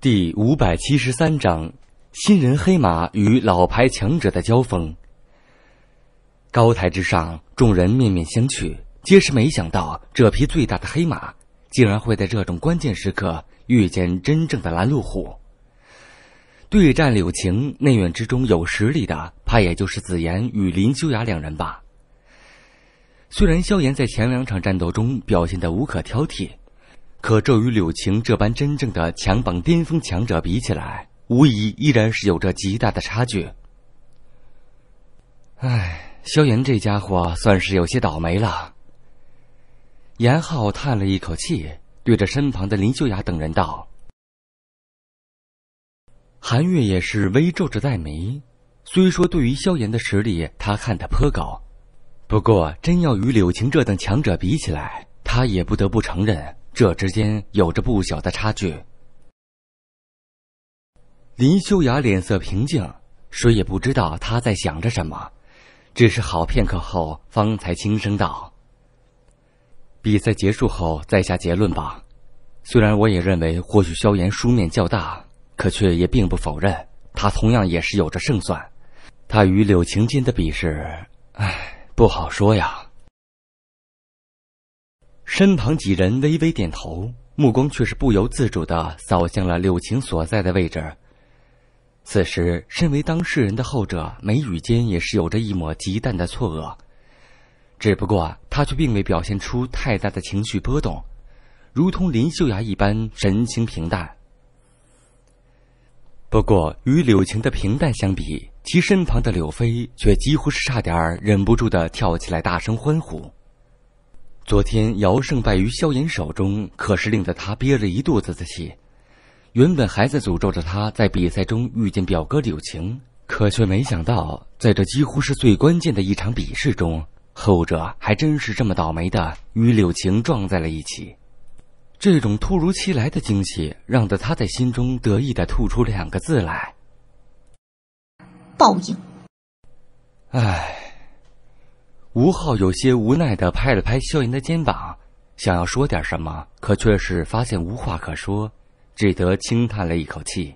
第五百七十三章：新人黑马与老牌强者的交锋。高台之上，众人面面相觑，皆是没想到这匹最大的黑马，竟然会在这种关键时刻遇见真正的拦路虎。对战柳晴，内院之中有实力的，怕也就是子妍与林修雅两人吧。虽然萧炎在前两场战斗中表现的无可挑剔。可这与柳晴这般真正的强榜巅峰强者比起来，无疑依然是有着极大的差距。唉，萧炎这家伙算是有些倒霉了。严浩叹了一口气，对着身旁的林修雅等人道：“韩月也是微皱着黛眉，虽说对于萧炎的实力他看得颇高，不过真要与柳晴这等强者比起来，他也不得不承认。”这之间有着不小的差距。林修雅脸色平静，谁也不知道他在想着什么，只是好片刻后方才轻声道：“比赛结束后再下结论吧。虽然我也认为或许萧炎输面较大，可却也并不否认他同样也是有着胜算。他与柳晴间的比试，唉，不好说呀。”身旁几人微微点头，目光却是不由自主的扫向了柳晴所在的位置。此时，身为当事人的后者眉宇间也是有着一抹极淡的错愕，只不过他却并未表现出太大的情绪波动，如同林秀雅一般神情平淡。不过，与柳晴的平淡相比，其身旁的柳飞却几乎是差点忍不住的跳起来，大声欢呼。昨天姚胜败于萧炎手中，可是令得他憋着一肚子的气。原本还在诅咒着他在比赛中遇见表哥柳晴，可却没想到，在这几乎是最关键的一场比试中，后者还真是这么倒霉的与柳晴撞在了一起。这种突如其来的惊喜，让得他在心中得意的吐出两个字来：“报应。”唉。吴昊有些无奈的拍了拍萧炎的肩膀，想要说点什么，可却是发现无话可说，只得轻叹了一口气。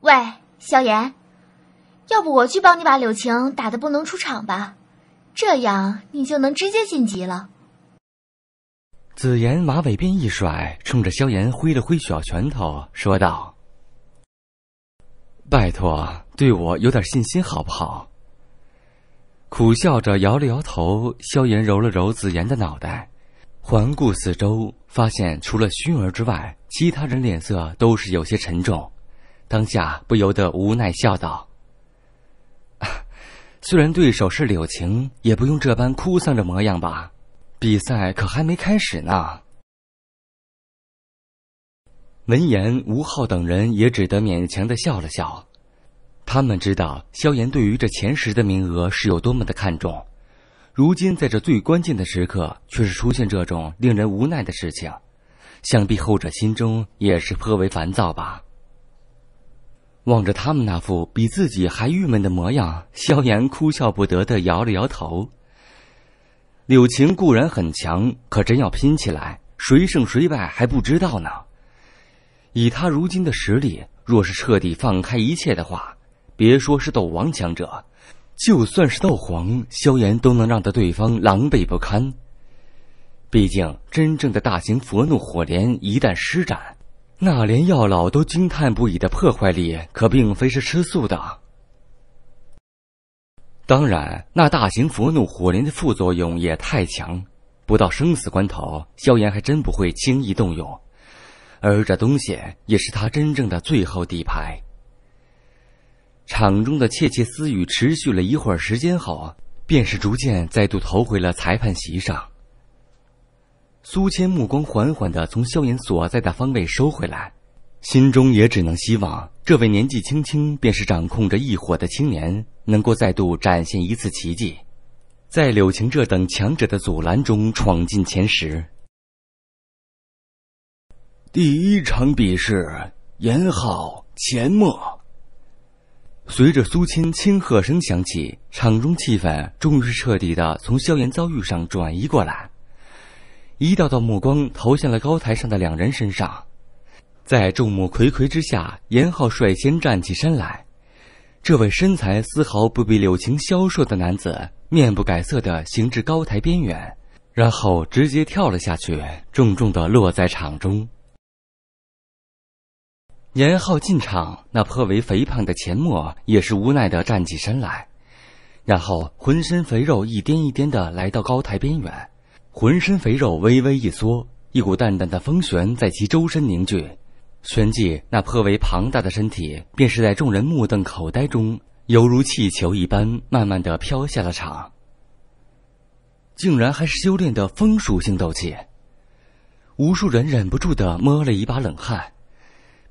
喂，萧炎，要不我去帮你把柳晴打得不能出场吧，这样你就能直接晋级了。紫妍马尾辫一甩，冲着萧炎挥了挥小拳头，说道：“拜托，对我有点信心好不好？”苦笑着摇了摇头，萧炎揉了揉子妍的脑袋，环顾四周，发现除了熏儿之外，其他人脸色都是有些沉重，当下不由得无奈笑道：“ 虽然对手是柳晴，也不用这般哭丧着模样吧？比赛可还没开始呢。”闻言，吴昊等人也只得勉强的笑了笑。他们知道萧炎对于这前十的名额是有多么的看重，如今在这最关键的时刻，却是出现这种令人无奈的事情，想必后者心中也是颇为烦躁吧。望着他们那副比自己还郁闷的模样，萧炎哭笑不得的摇了摇头。柳琴固然很强，可真要拼起来，谁胜谁败还不知道呢。以他如今的实力，若是彻底放开一切的话，别说是斗王强者，就算是斗皇，萧炎都能让得对方狼狈不堪。毕竟，真正的大型佛怒火莲一旦施展，那连药老都惊叹不已的破坏力，可并非是吃素的。当然，那大型佛怒火莲的副作用也太强，不到生死关头，萧炎还真不会轻易动用。而这东西，也是他真正的最后底牌。场中的窃窃私语持续了一会儿时间后便是逐渐再度投回了裁判席上。苏谦目光缓缓的从萧炎所在的方位收回来，心中也只能希望这位年纪轻轻便是掌控着异火的青年能够再度展现一次奇迹，在柳晴这等强者的阻拦中闯进前十。第一场比试，严浩、钱默。随着苏青轻喝声响起，场中气氛终于是彻底的从萧炎遭遇上转移过来，一道道目光投向了高台上的两人身上。在众目睽睽之下，严浩率先站起身来，这位身材丝毫不比柳晴消瘦的男子面不改色的行至高台边缘，然后直接跳了下去，重重的落在场中。年号进场，那颇为肥胖的钱沫也是无奈的站起身来，然后浑身肥肉一颠一颠的来到高台边缘，浑身肥肉微微一缩，一股淡淡的风旋在其周身凝聚，旋即那颇为庞大的身体便是在众人目瞪口呆中，犹如气球一般慢慢的飘下了场。竟然还是修炼的风属性斗气，无数人忍不住的摸了一把冷汗。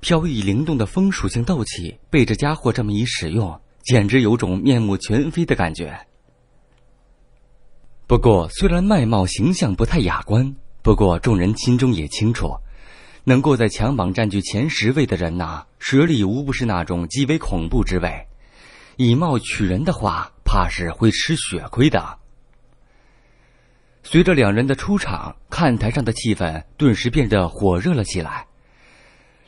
飘逸灵动的风属性斗气被这家伙这么一使用，简直有种面目全非的感觉。不过，虽然外貌形象不太雅观，不过众人心中也清楚，能够在强榜占据前十位的人呐，实力无不是那种极为恐怖之位。以貌取人的话，怕是会吃血亏的。随着两人的出场，看台上的气氛顿时变得火热了起来。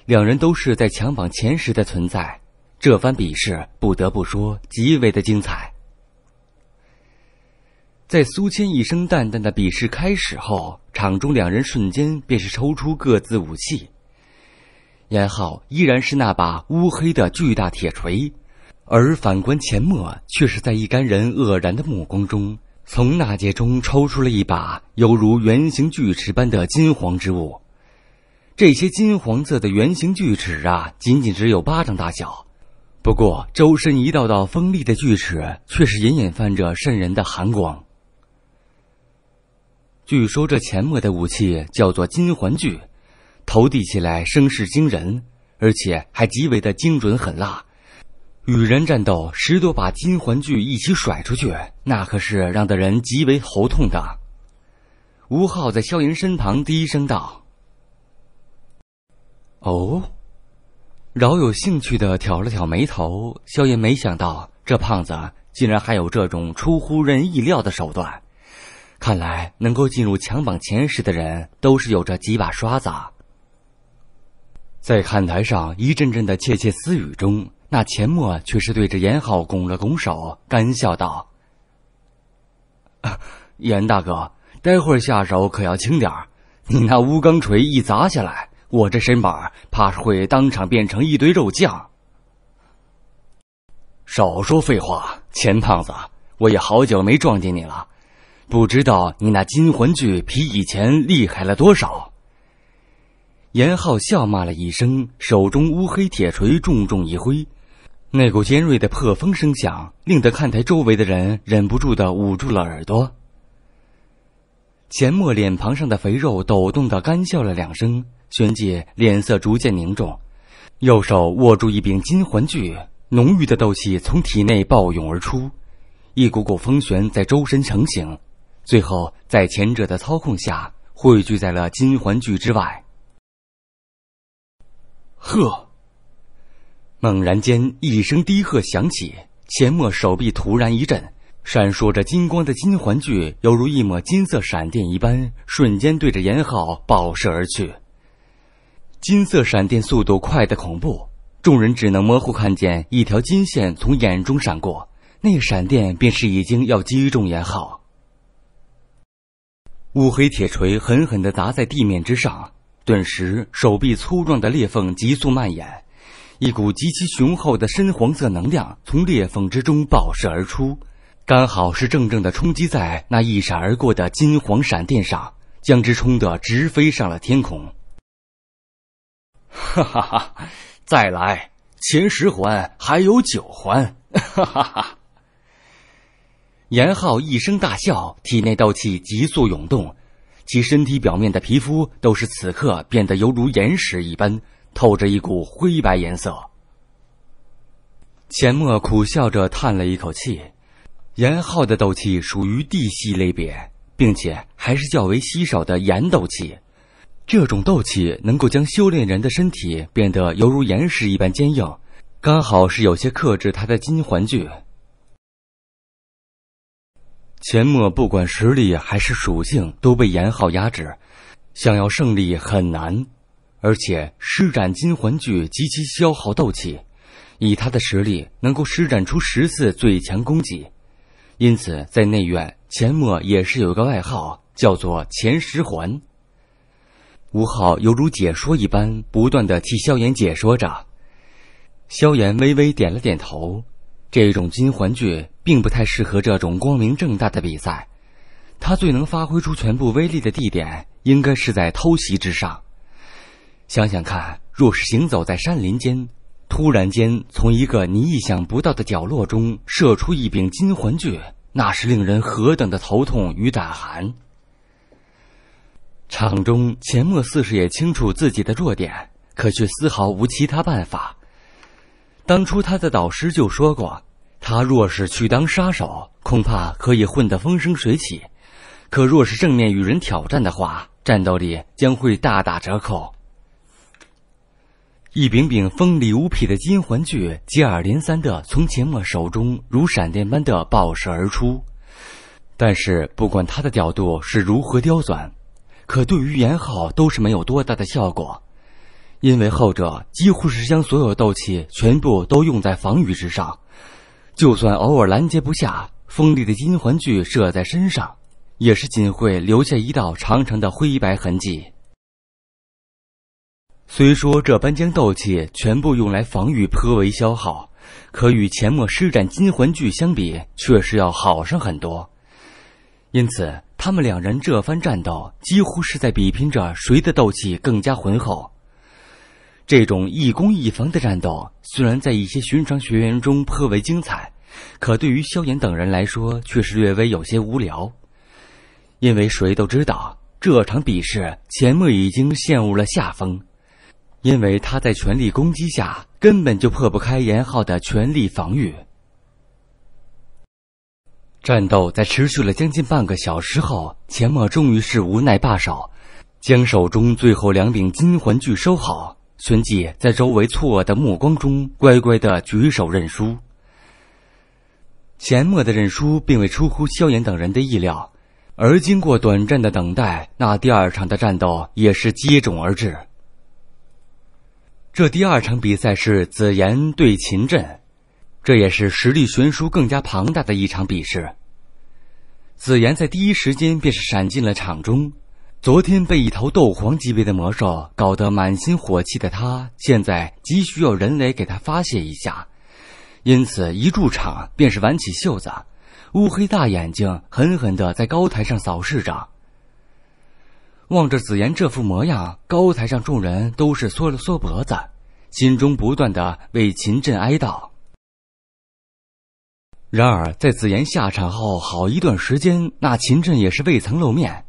两人都是在强榜前十的存在，这番比试不得不说极为的精彩。在苏谦一声淡淡的比试开始后，场中两人瞬间便是抽出各自武器。严浩依然是那把乌黑的巨大铁锤，而反观钱默，却是在一干人愕然的目光中，从纳戒中抽出了一把犹如圆形锯齿般的金黄之物。这些金黄色的圆形锯齿啊，仅仅只有巴掌大小，不过周身一道道锋利的锯齿却是隐隐泛着渗人的寒光。据说这钱莫的武器叫做金环锯，投递起来声势惊人，而且还极为的精准狠辣。与人战斗，十多把金环锯一起甩出去，那可是让的人极为喉痛的。吴昊在萧炎身旁低声道。哦，饶有兴趣的挑了挑眉头，萧炎没想到这胖子竟然还有这种出乎人意料的手段。看来能够进入强榜前十的人都是有着几把刷子。在看台上一阵阵的窃窃私语中，那钱默却是对着严浩拱了拱手，干笑道：“严大哥，待会儿下手可要轻点儿，你那乌钢锤一砸下来。”我这身板怕是会当场变成一堆肉酱。少说废话，钱胖子，我也好久没撞见你了，不知道你那金魂锯比以前厉害了多少。严浩笑骂了一声，手中乌黑铁锤重重一挥，那股尖锐的破风声响，令得看台周围的人忍不住的捂住了耳朵。钱默脸庞上的肥肉抖动的干笑了两声。旋即脸色逐渐凝重，右手握住一柄金环锯，浓郁的斗气从体内暴涌而出，一股股风旋在周身成型，最后在前者的操控下汇聚在了金环锯之外。呵！猛然间一声低喝响起，钱莫手臂突然一震，闪烁着金光的金环锯犹如一抹金色闪电一般，瞬间对着严浩爆射而去。金色闪电速度快的恐怖，众人只能模糊看见一条金线从眼中闪过，那闪电便是已经要击中严浩。乌黑铁锤狠狠的砸在地面之上，顿时手臂粗壮的裂缝急速蔓延，一股极其雄厚的深黄色能量从裂缝之中爆射而出，刚好是正正的冲击在那一闪而过的金黄闪电上，将之冲得直飞上了天空。哈哈哈，再来！前十环还有九环，哈哈哈。严浩一声大笑，体内斗气急速涌动，其身体表面的皮肤都是此刻变得犹如岩石一般，透着一股灰白颜色。钱默苦笑着叹了一口气，严浩的斗气属于地系类别，并且还是较为稀少的岩斗气。这种斗气能够将修炼人的身体变得犹如岩石一般坚硬，刚好是有些克制他的金环具。钱墨不管实力还是属性都被严浩压制，想要胜利很难，而且施展金环具极其消耗斗气，以他的实力能够施展出十次最强攻击，因此在内院，钱墨也是有一个外号，叫做“钱十环”。吴昊犹如解说一般，不断的替萧炎解说着。萧炎微微点了点头。这种金环锯并不太适合这种光明正大的比赛，它最能发挥出全部威力的地点，应该是在偷袭之上。想想看，若是行走在山林间，突然间从一个你意想不到的角落中射出一柄金环锯，那是令人何等的头痛与胆寒！场中，钱默似是也清楚自己的弱点，可却丝毫无其他办法。当初他的导师就说过，他若是去当杀手，恐怕可以混得风生水起；可若是正面与人挑战的话，战斗力将会大打折扣。一柄柄锋利无匹的金环锯接二连三的从钱默手中如闪电般的爆射而出，但是不管他的角度是如何刁钻。可对于严浩都是没有多大的效果，因为后者几乎是将所有斗气全部都用在防御之上，就算偶尔拦截不下锋利的金环锯射在身上，也是仅会留下一道长长的灰白痕迹。虽说这般将斗气全部用来防御颇为消耗，可与钱墨施展金环锯相比，确实要好上很多，因此。他们两人这番战斗，几乎是在比拼着谁的斗气更加浑厚。这种一攻一防的战斗，虽然在一些寻常学员中颇为精彩，可对于萧炎等人来说，却是略微有些无聊。因为谁都知道，这场比试钱穆已经陷入了下风，因为他在全力攻击下，根本就破不开严浩的全力防御。战斗在持续了将近半个小时后，钱默终于是无奈罢手，将手中最后两柄金环具收好。旋即在周围错愕的目光中，乖乖的举手认输。钱默的认输并未出乎萧炎等人的意料，而经过短暂的等待，那第二场的战斗也是接踵而至。这第二场比赛是紫妍对秦震。这也是实力悬殊更加庞大的一场比试。紫妍在第一时间便是闪进了场中。昨天被一头斗皇级别的魔兽搞得满心火气的他，现在急需要人类给他发泄一下，因此一入场便是挽起袖子，乌黑大眼睛狠狠地在高台上扫视着。望着紫妍这副模样，高台上众人都是缩了缩脖子，心中不断的为秦震哀悼。然而，在紫妍下场后，好一段时间，那秦振也是未曾露面。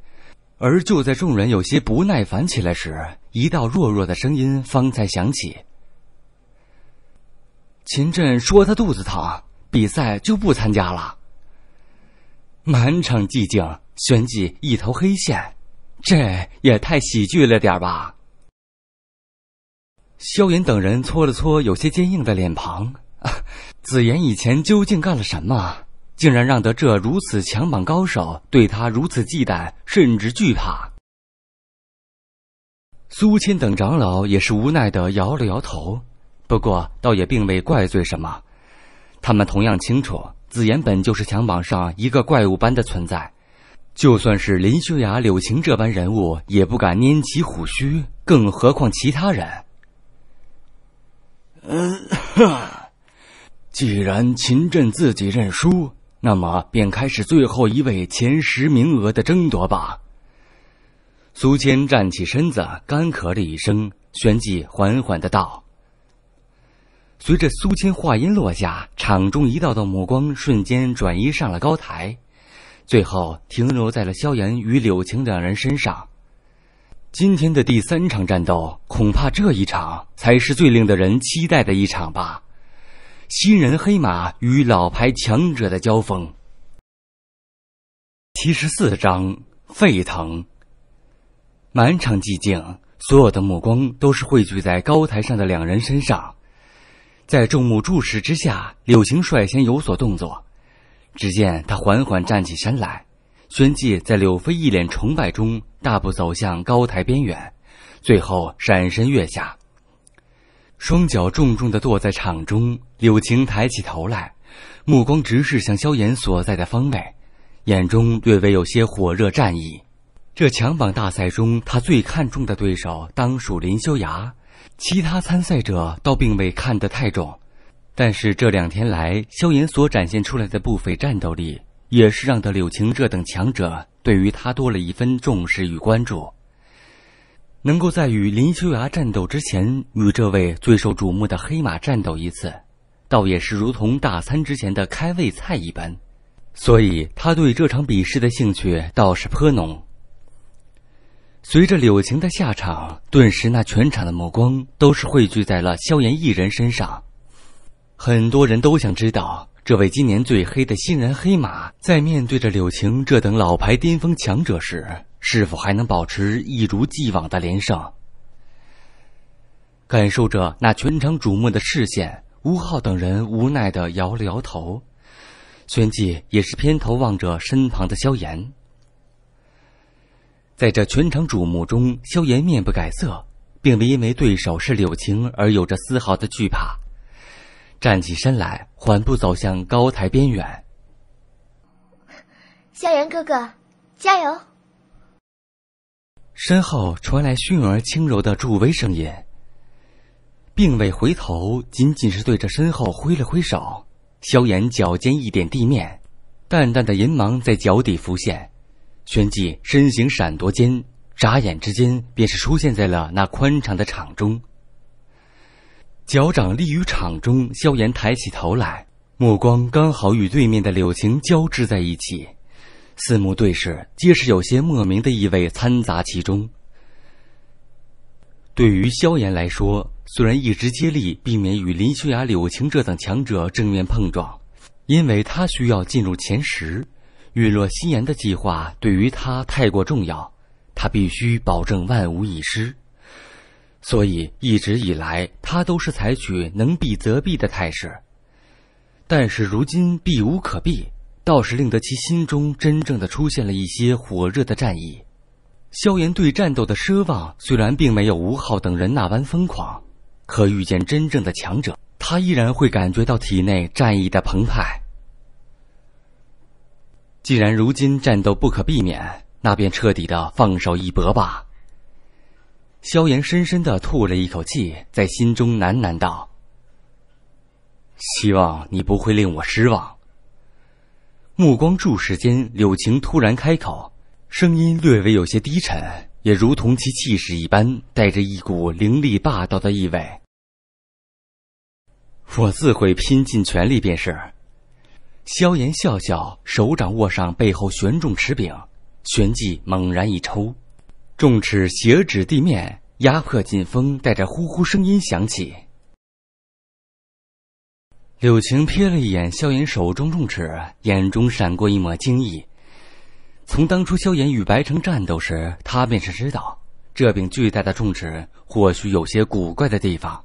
而就在众人有些不耐烦起来时，一道弱弱的声音方才响起：“秦振说他肚子疼，比赛就不参加了。”满场寂静，旋即一头黑线，这也太喜剧了点吧？萧炎等人搓了搓有些坚硬的脸庞。子 妍以前究竟干了什么，竟然让得这如此强榜高手对他如此忌惮，甚至惧怕？苏谦等长老也是无奈地摇了摇头，不过倒也并未怪罪什么。他们同样清楚，子妍本就是强榜上一个怪物般的存在，就算是林修雅、柳晴这般人物也不敢拈起虎须，更何况其他人？嗯，哈。既然秦振自己认输，那么便开始最后一位前十名额的争夺吧。苏谦站起身子，干咳了一声，旋即缓缓的道：“随着苏谦话音落下，场中一道道目光瞬间转移上了高台，最后停留在了萧炎与柳青两人身上。今天的第三场战斗，恐怕这一场才是最令的人期待的一场吧。”新人黑马与老牌强者的交锋。七十四章沸腾。满场寂静，所有的目光都是汇聚在高台上的两人身上，在众目注视之下，柳晴率先有所动作。只见他缓缓站起身来，旋即在柳飞一脸崇拜中，大步走向高台边缘，最后闪身跃下。双脚重重的坐在场中，柳晴抬起头来，目光直视向萧炎所在的方位，眼中略微有些火热战意。这强榜大赛中，他最看重的对手当属林修崖，其他参赛者倒并未看得太重。但是这两天来，萧炎所展现出来的不菲战斗力，也是让得柳晴这等强者对于他多了一分重视与关注。能够在与林秋雅战斗之前，与这位最受瞩目的黑马战斗一次，倒也是如同大餐之前的开胃菜一般，所以他对这场比试的兴趣倒是颇浓。随着柳晴的下场，顿时那全场的目光都是汇聚在了萧炎一人身上，很多人都想知道，这位今年最黑的新人黑马，在面对着柳晴这等老牌巅峰强者时。是否还能保持一如既往的连胜？感受着那全场瞩目的视线，吴昊等人无奈的摇了摇头，旋即也是偏头望着身旁的萧炎。在这全场瞩目中，萧炎面不改色，并未因为对手是柳青而有着丝毫的惧怕，站起身来，缓步走向高台边缘。萧炎哥哥，加油！身后传来迅而轻柔的助威声音，并未回头，仅仅是对着身后挥了挥手。萧炎脚尖一点地面，淡淡的银芒在脚底浮现，旋即身形闪躲间，眨眼之间便是出现在了那宽敞的场中。脚掌立于场中，萧炎抬起头来，目光刚好与对面的柳晴交织在一起。四目对视，皆是有些莫名的意味掺杂其中。对于萧炎来说，虽然一直接力避免与林修雅、柳青这等强者正面碰撞，因为他需要进入前十，陨落心炎的计划对于他太过重要，他必须保证万无一失。所以一直以来，他都是采取能避则避的态势。但是如今避无可避。倒是令得其心中真正的出现了一些火热的战意。萧炎对战斗的奢望虽然并没有吴昊等人那般疯狂，可遇见真正的强者，他依然会感觉到体内战意的澎湃。既然如今战斗不可避免，那便彻底的放手一搏吧。萧炎深深的吐了一口气，在心中喃喃道：“希望你不会令我失望。”目光注视间，柳晴突然开口，声音略微有些低沉，也如同其气势一般，带着一股凌厉霸道的意味。我自会拼尽全力便是。萧炎笑笑，手掌握上背后玄重尺柄，旋即猛然一抽，重尺斜指地面，压迫劲风带着呼呼声音响起。柳晴瞥了一眼萧炎手中重尺，眼中闪过一抹惊异。从当初萧炎与白城战斗时，他便是知道这柄巨大的重尺或许有些古怪的地方。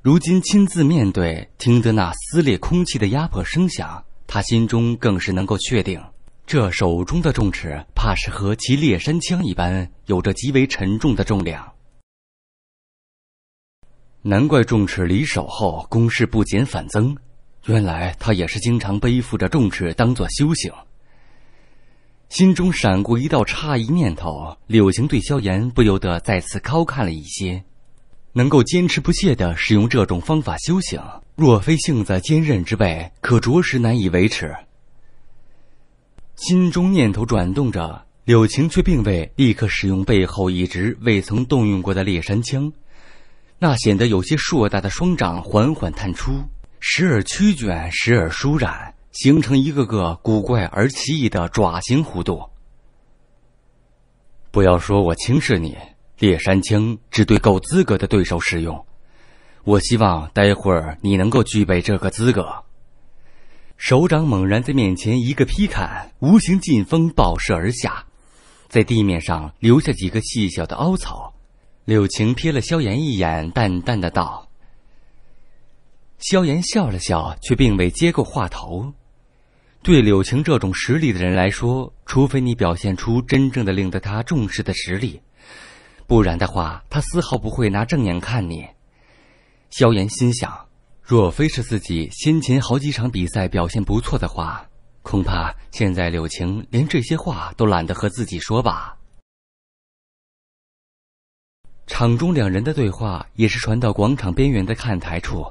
如今亲自面对，听得那撕裂空气的压迫声响，他心中更是能够确定，这手中的重尺怕是和其裂山枪一般，有着极为沉重的重量。难怪重尺离手后攻势不减反增，原来他也是经常背负着重尺当做修行。心中闪过一道诧异念头，柳晴对萧炎不由得再次高看了一些。能够坚持不懈的使用这种方法修行，若非性子坚韧之辈，可着实难以维持。心中念头转动着，柳晴却并未立刻使用背后一直未曾动用过的猎山枪。那显得有些硕大的双掌缓缓探出，时而曲卷，时而舒展，形成一个个古怪而奇异的爪形弧度。不要说我轻视你，猎山枪只对够资格的对手使用。我希望待会儿你能够具备这个资格。手掌猛然在面前一个劈砍，无形劲风暴射而下，在地面上留下几个细小的凹槽。柳晴瞥了萧炎一眼，淡淡的道：“萧炎笑了笑，却并未接过话头。对柳晴这种实力的人来说，除非你表现出真正的令得他重视的实力，不然的话，他丝毫不会拿正眼看你。”萧炎心想：“若非是自己先前好几场比赛表现不错的话，恐怕现在柳晴连这些话都懒得和自己说吧。”场中两人的对话也是传到广场边缘的看台处，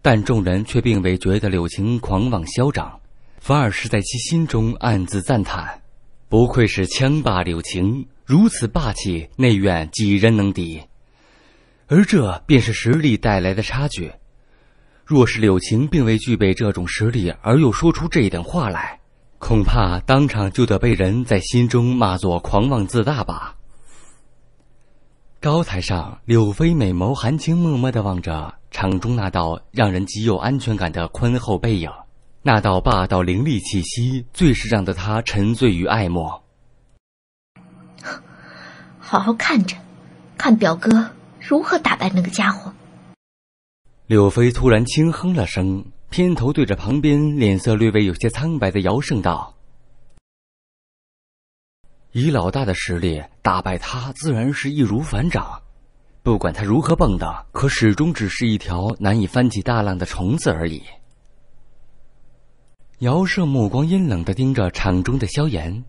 但众人却并未觉得柳晴狂妄嚣张，反而是在其心中暗自赞叹：“不愧是枪霸柳晴，如此霸气，内院几人能敌？”而这便是实力带来的差距。若是柳晴并未具备这种实力，而又说出这等话来，恐怕当场就得被人在心中骂作狂妄自大吧。高台上，柳飞美眸含情脉脉的望着场中那道让人极有安全感的宽厚背影，那道霸道凌厉气息，最是让得他沉醉于爱慕。好好看着，看表哥如何打败那个家伙。柳飞突然轻哼了声，偏头对着旁边脸色略微有些苍白的姚胜道。以老大的实力打败他自然是易如反掌，不管他如何蹦跶，可始终只是一条难以翻起大浪的虫子而已。姚胜目光阴冷的盯着场中的萧炎，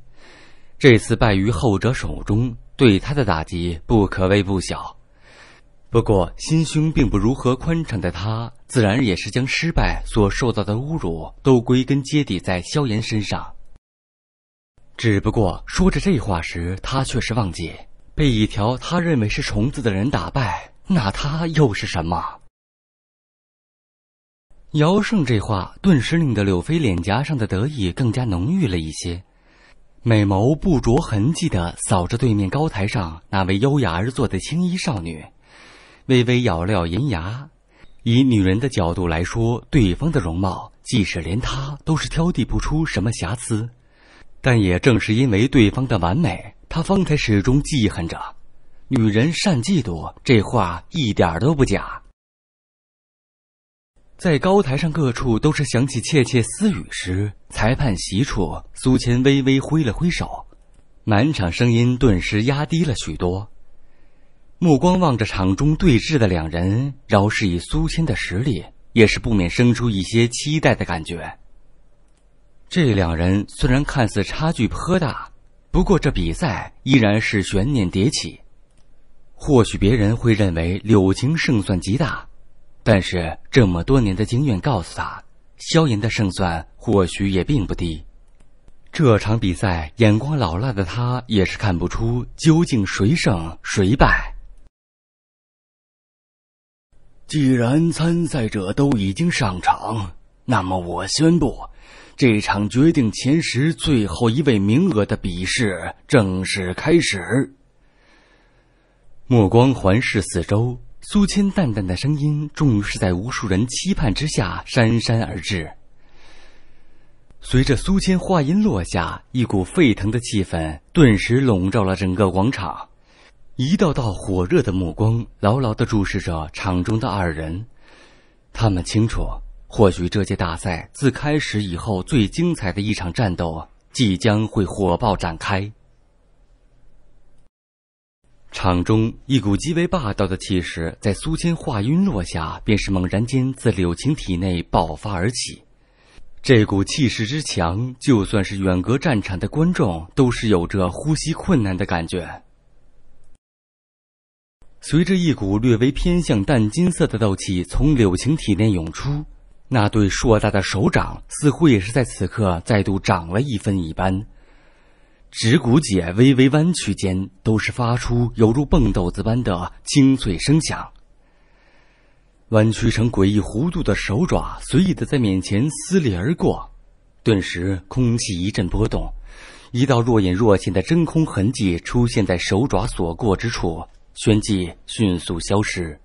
这次败于后者手中，对他的打击不可谓不小。不过心胸并不如何宽敞的他，自然也是将失败所受到的侮辱都归根结底在萧炎身上。只不过说着这话时，他却是忘记被一条他认为是虫子的人打败，那他又是什么？姚胜这话顿时令得柳飞脸颊上的得意更加浓郁了一些，美眸不着痕迹的扫着对面高台上那位优雅而坐的青衣少女，微微咬了咬银牙，以女人的角度来说，对方的容貌即使连她都是挑剔不出什么瑕疵。但也正是因为对方的完美，他方才始终记恨着。女人善嫉妒，这话一点都不假。在高台上各处都是响起窃窃私语时，裁判席处苏谦微微挥了挥手，满场声音顿时压低了许多。目光望着场中对峙的两人，饶是以苏谦的实力，也是不免生出一些期待的感觉。这两人虽然看似差距颇大，不过这比赛依然是悬念迭起。或许别人会认为柳青胜算极大，但是这么多年的经验告诉他，萧炎的胜算或许也并不低。这场比赛，眼光老辣的他也是看不出究竟谁胜谁败。既然参赛者都已经上场，那么我宣布。这场决定前十最后一位名额的比试正式开始。目光环视四周，苏千淡淡的声音终于是在无数人期盼之下姗姗而至。随着苏千话音落下，一股沸腾的气氛顿时笼罩了整个广场，一道道火热的目光牢牢的注视着场中的二人，他们清楚。或许这届大赛自开始以后最精彩的一场战斗即将会火爆展开。场中一股极为霸道的气势在苏千话音落下，便是猛然间自柳晴体内爆发而起。这股气势之强，就算是远隔战场的观众都是有着呼吸困难的感觉。随着一股略微偏向淡金色的斗气从柳晴体内涌出。那对硕大的手掌似乎也是在此刻再度长了一分一般，指骨节微微弯曲间都是发出犹如蹦豆子般的清脆声响。弯曲成诡异弧度的手爪随意的在面前撕裂而过，顿时空气一阵波动，一道若隐若现的真空痕迹出现在手爪所过之处，旋即迅速消失。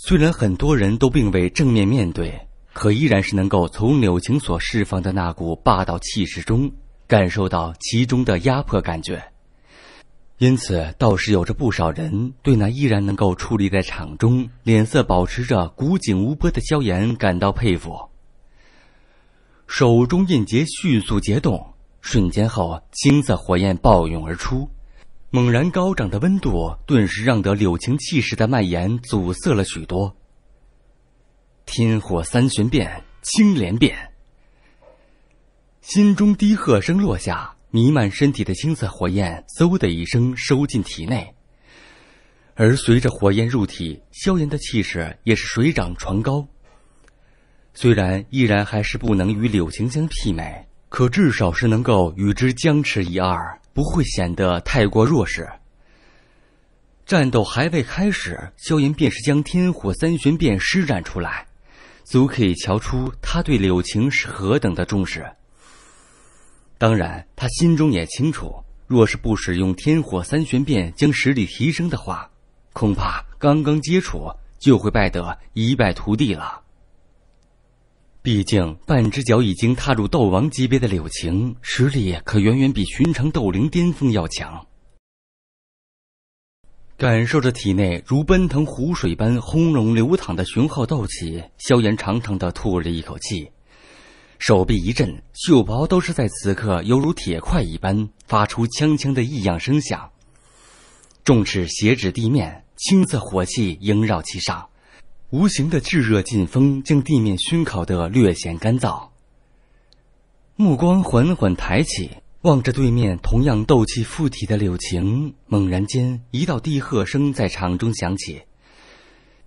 虽然很多人都并未正面面对，可依然是能够从柳晴所释放的那股霸道气势中感受到其中的压迫感觉，因此倒是有着不少人对那依然能够矗立在场中、脸色保持着古井无波的萧炎感到佩服。手中印结迅速结冻，瞬间后青色火焰暴涌而出。猛然高涨的温度，顿时让得柳青气势的蔓延阻塞了许多。天火三玄变，青莲变。心中低喝声落下，弥漫身体的青色火焰，嗖的一声收进体内。而随着火焰入体，萧炎的气势也是水涨船高。虽然依然还是不能与柳青相媲美，可至少是能够与之僵持一二。不会显得太过弱势。战斗还未开始，萧炎便是将天火三玄变施展出来，足可以瞧出他对柳晴是何等的重视。当然，他心中也清楚，若是不使用天火三玄变将实力提升的话，恐怕刚刚接触就会败得一败涂地了。毕竟，半只脚已经踏入斗王级别的柳晴，实力可远远比寻常斗灵巅峰要强。感受着体内如奔腾湖水般轰隆流淌的雄厚斗气，萧炎长长的吐了一口气，手臂一震，袖袍都是在此刻犹如铁块一般发出锵锵的异样声响。重尺斜指地面，青色火气萦绕其上。无形的炙热劲风将地面熏烤得略显干燥。目光缓缓抬起，望着对面同样斗气附体的柳晴。猛然间，一道低喝声在场中响起，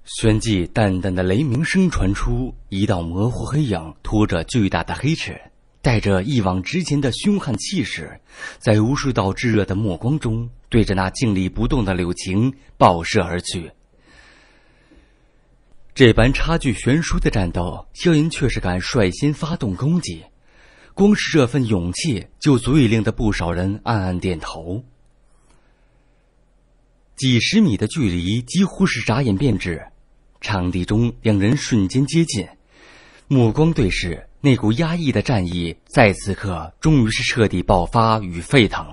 旋即淡淡的雷鸣声传出。一道模糊黑影拖着巨大的黑翅，带着一往直前的凶悍气势，在无数道炙热的目光中，对着那静立不动的柳晴爆射而去。这般差距悬殊的战斗，萧炎却是敢率先发动攻击，光是这份勇气就足以令得不少人暗暗点头。几十米的距离几乎是眨眼便至，场地中两人瞬间接近，目光对视，那股压抑的战意在此刻终于是彻底爆发与沸腾。